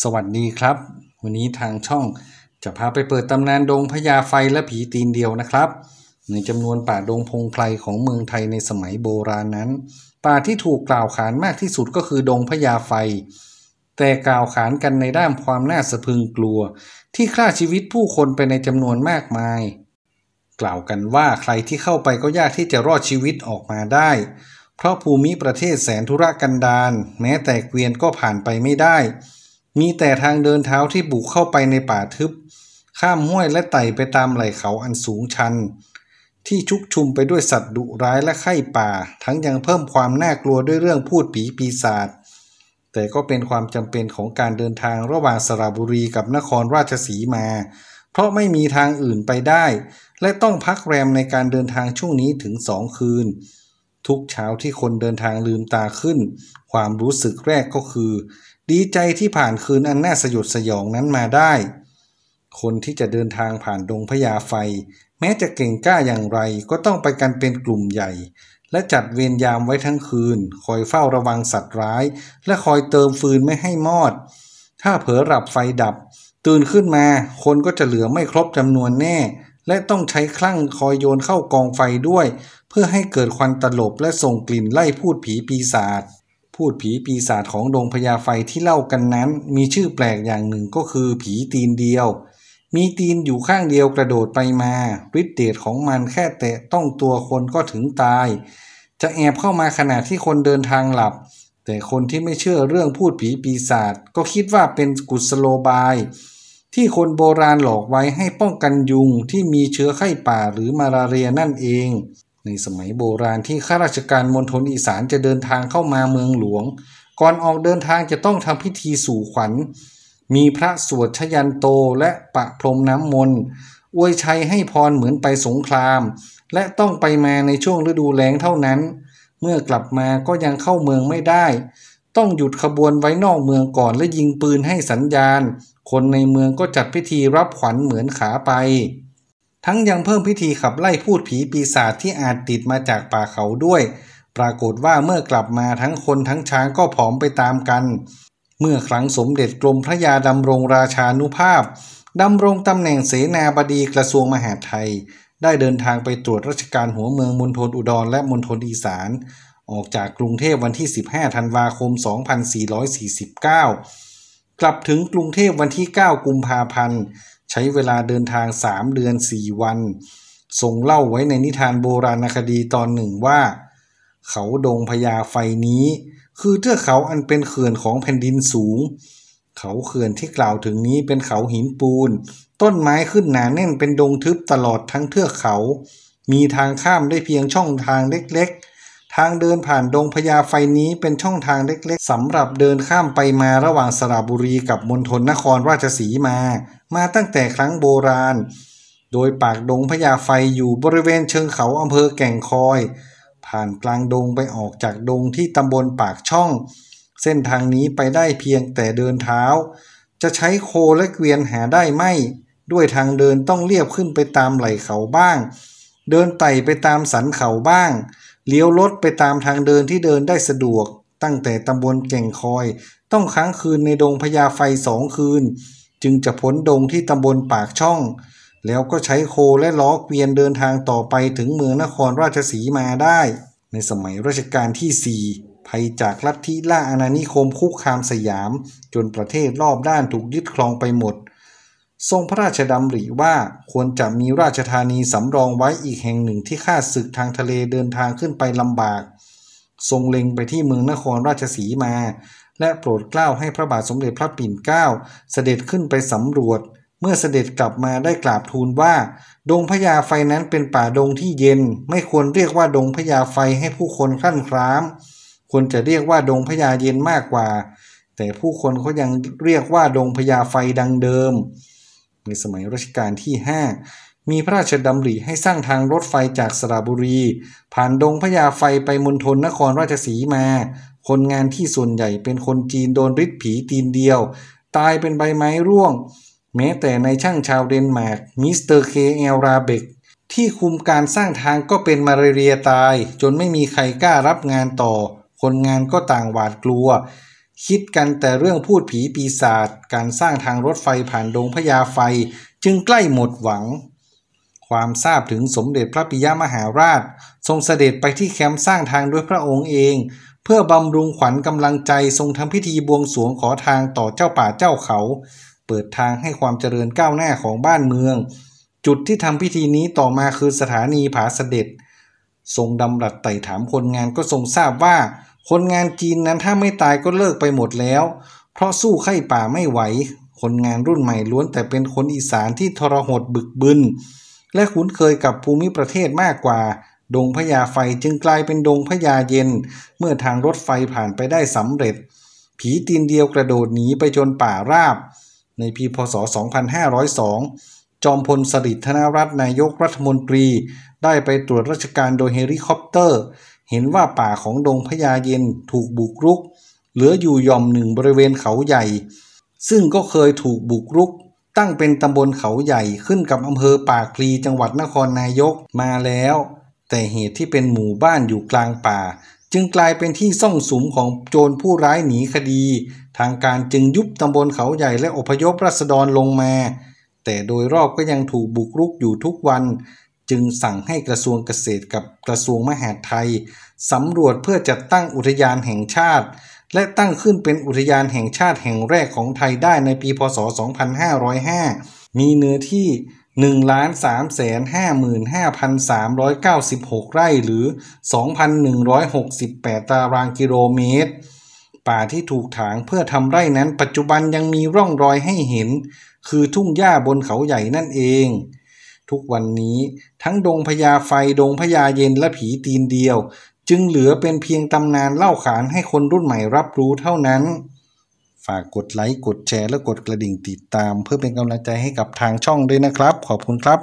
สวัสดีครับ วันนี้ทางช่องจะพาไปเปิดตำนานดงพญาไฟและผีตีนเดียวนะครับ ในจำนวนป่าดงพงไพรของเมืองไทยในสมัยโบราณนั้น ป่าที่ถูกกล่าวขานมากที่สุดก็คือดงพญาไฟ แต่กล่าวขานกันในด้านความน่าสะพึงกลัวที่ฆ่าชีวิตผู้คนไปในจำนวนมากมาย กล่าวกันว่าใครที่เข้าไปก็ยากที่จะรอดชีวิตออกมาได้ เพราะภูมิประเทศแสนธุรกันดารแม้แต่เกวียนก็ผ่านไปไม่ได้มีแต่ทางเดินเท้าที่บุกเข้าไปในป่าทึบ ข้ามห้วยและไต่ไปตามไหล่เขาอันสูงชันที่ชุกชุมไปด้วยสัตว์ดุร้ายและไข้ป่า ทั้งยังเพิ่มความน่ากลัวด้วยเรื่องพูดผีปีศาจ แต่ก็เป็นความจำเป็นของการเดินทางระหว่างสระบุรีกับนครราชสีมา เพราะไม่มีทางอื่นไปได้ และต้องพักแรมในการเดินทางช่วงนี้ถึงสองคืน ทุกเช้าที่คนเดินทางลืมตาขึ้น ความรู้สึกแรกก็คือดีใจที่ผ่านคืนอันน่าสยดสยองนั้นมาได้ คนที่จะเดินทางผ่านดงพญาไฟ แม้จะเก่งกล้าอย่างไรก็ต้องไปกันเป็นกลุ่มใหญ่ และจัดเวรยามไว้ทั้งคืน คอยเฝ้าระวังสัตว์ร้าย และคอยเติมฟืนไม่ให้มอด ถ้าเผลอหลับไฟดับ ตื่นขึ้นมา คนก็จะเหลือไม่ครบจำนวนแน่ และต้องใช้คลั่งคอยโยนเข้ากองไฟด้วย เพื่อให้เกิดควันตลบและส่งกลิ่นไล่พูดผีปีศาจพูดผีปีศาจของดงพญาไฟที่เล่ากันนั้น มีชื่อแปลกอย่างหนึ่งก็คือผีตีนเดียว มีตีนอยู่ข้างเดียวกระโดดไปมาฤทธิเดชของมันแค่แตะต้องตัวคนก็ถึงตาย จะแอบเข้ามาขณะที่คนเดินทางหลับ แต่คนที่ไม่เชื่อเรื่องพูดผีปีศาจก็คิดว่าเป็นกุศโลบาย ที่คนโบราณหลอกไว้ให้ป้องกันยุงที่มีเชื้อไข้ป่าหรือมาลาเรียนั่นเองในสมัยโบราณที่ข้าราชการมณฑลอีสานจะเดินทางเข้ามาเมืองหลวง ก่อนออกเดินทางจะต้องทำพิธีสู่ขวัญ มีพระสวดชยันโตและปะพรมน้ำมนต์อวยชัยให้พรเหมือนไปสงคราม และต้องไปมาในช่วงฤดูแล้งเท่านั้น เมื่อกลับมาก็ยังเข้าเมืองไม่ได้ ต้องหยุดขบวนไว้นอกเมืองก่อนและยิงปืนให้สัญญาณ คนในเมืองก็จัดพิธีรับขวัญเหมือนขาไปทั้งยังเพิ่มพิธีขับไล่พูดผีปีศาจที่อาจติดมาจากป่าเขาด้วย ปรากฏว่าเมื่อกลับมาทั้งคนทั้งช้างก็ผอมไปตามกัน เมื่อครั้งสมเด็จกรมพระยาดำรงราชานุภาพดำรงตำแหน่งเสนาบดีกระทรวงมหาดไทย ได้เดินทางไปตรวจราชการหัวเมืองมณฑลอุดรและมณฑลอีสานออกจากกรุงเทพวันที่ 15ธันวาคม 2449 กลับถึงกรุงเทพวันที่ 9กุมภาพันธ์ใช้เวลาเดินทาง 3 เดือน4 วันส่งเล่าไว้ในนิทานโบราณคดีตอนหนึ่งว่า เขาดงพญาไฟนี้ คือเทือกเขาอันเป็นเขื่อนของแผ่นดินสูง เขาเขื่อนที่กล่าวถึงนี้เป็นเขาหินปูนต้นไม้ขึ้นหนาแน่นเป็นดงทึบตลอดทั้งเทือกเขา มีทางข้ามได้เพียงช่องทางเล็กๆ ทางเดินผ่านดงพญาไฟนี้เป็นช่องทางเล็กๆสำหรับเดินข้ามไปมาระหว่างสระบุรีกับมณฑลนครราชสีมามาตั้งแต่ครั้งโบราณ โดยปากดงพญาไฟอยู่บริเวณเชิงเขาอำเภอแก่งคอย ผ่านกลางดงไปออกจากดงที่ตำบลปากช่อง เส้นทางนี้ไปได้เพียงแต่เดินเท้า จะใช้โคและเกวียนหาได้ไม่ ด้วยทางเดินต้องเลียบขึ้นไปตามไหล่เขาบ้าง เดินไต่ไปตามสันเขาบ้าง เลี้ยวรถไปตามทางเดินที่เดินได้สะดวก ตั้งแต่ตำบลแก่งคอย ต้องค้างคืนในดงพญาไฟสองคืนจึงจะพ้นดงที่ตำบลปากช่อง แล้วก็ใช้โคและล้อเกวียนเดินทางต่อไปถึงเมืองนครราชสีมาได้ ในสมัยรัชกาลที่ 4 ภัยจากลัทธิล่าอาณานิคมคุกคามสยาม จนประเทศรอบด้านถูกยึดครองไปหมด ทรงพระราชดำริว่าควรจะมีราชธานีสำรองไว้อีกแห่งหนึ่งที่ข้าศึกทางทะเลเดินทางขึ้นไปลำบาก ทรงเล็งไปที่เมืองนครราชสีมาและโปรดเกล้าให้พระบาทสมเด็จพระปิ่นเกล้าเสด็จขึ้นไปสำรวจ เมื่อเสด็จกลับมาได้กราบทูลว่า ดงพญาไฟนั้นเป็นป่าดงที่เย็น ไม่ควรเรียกว่า ดงพญาไฟให้ผู้คนขั้นคล้าม ควรจะเรียกว่าดงพญาเย็นมากกว่า แต่ผู้คนเขายังเรียกว่าดงพญาไฟดังเดิม ในสมัยรัชกาลที่ 5 มีพระราชดำริให้สร้างทางรถไฟจากสระบุรี ผ่านดงพญาไฟไปมณฑลนครราชสีมาคนงานที่ส่วนใหญ่เป็นคนจีนโดนริดผีตีนเดียว ตายเป็นใบไม้ร่วง แม้แต่ในช่างชาวเดนมาร์ก มิสเตอร์เคเอลราเบกที่คุมการสร้างทางก็เป็นมาเรียตาย จนไม่มีใครกล้ารับงานต่อ คนงานก็ต่างหวาดกลัว คิดกันแต่เรื่องพูดผีปีศาจ การสร้างทางรถไฟผ่านดงพญาไฟจึงใกล้หมดหวัง ความทราบถึงสมเด็จพระปิยมหาราช ทรงเสด็จไปที่แคมป์สร้างทางด้วยพระองค์เองเพื่อบำรุงขวัญกำลังใจ ทรงทำพิธีบวงสรวงขอทางต่อเจ้าป่าเจ้าเขา เปิดทางให้ความเจริญก้าวหน้าของบ้านเมือง จุดที่ทำพิธีนี้ต่อมาคือสถานีผาเสด็จ ทรงดำรัสไต่ถามคนงานก็ทรงทราบว่า คนงานจีนนั้นถ้าไม่ตายก็เลิกไปหมดแล้ว เพราะสู้ไข้ป่าไม่ไหว คนงานรุ่นใหม่ล้วนแต่เป็นคนอีสานที่ทรหดบึกบึนและคุ้นเคยกับภูมิประเทศมากกว่าดงพญาไฟจึงกลายเป็นดงพญาเย็นเมื่อทางรถไฟผ่านไปได้สำเร็จ ผีตีนเดียวกระโดดหนีไปจนป่าราบ ในปีพศ2502จอมพลสฤษดิ์ธนรัตน์นายกรัฐมนตรีได้ไปตรวจราชการโดยเฮลิคอปเตอร์ เห็นว่าป่าของดงพญาเย็นถูกบุกรุก เหลืออยู่ย่อมหนึ่งบริเวณเขาใหญ่ ซึ่งก็เคยถูกบุกรุกตั้งเป็นตำบลเขาใหญ่ขึ้นกับอำเภอปากพลีจังหวัดนครนายกมาแล้วแต่เหตุที่เป็นหมู่บ้านอยู่กลางป่า จึงกลายเป็นที่ซ่องสุมของโจรผู้ร้ายหนีคดี ทางการจึงยุบตำบลเขาใหญ่และอพยพรัษฎรลงมา แต่โดยรอบก็ยังถูกบุกรุกอยู่ทุกวัน จึงสั่งให้กระทรวงเกษตรกับกระทรวงมหาดไทยสำรวจเพื่อจัดตั้งอุทยานแห่งชาติและตั้งขึ้นเป็นอุทยานแห่งชาติแห่งแรกของไทยได้ในปีพศ 2505 มีเนื้อที่1ล้าน3 5 5 3 9 6 ไร่หรือ 2,168 ตารางกิโลเมตร ป่าที่ถูกถางเพื่อทำไร่นั้นปัจจุบันยังมีร่องรอยให้เห็น คือทุ่งหญ้าบนเขาใหญ่นั่นเอง ทุกวันนี้ทั้งดงพญาไฟดงพญาเย็นและผีตีนเดียว จึงเหลือเป็นเพียงตำนานเล่าขานให้คนรุ่นใหม่รับรู้เท่านั้นฝากกดไลค์กดแชร์และกดกระดิ่งติดตามเพื่อเป็นกำลังใจให้กับทางช่องด้วยนะครับ ขอบคุณครับ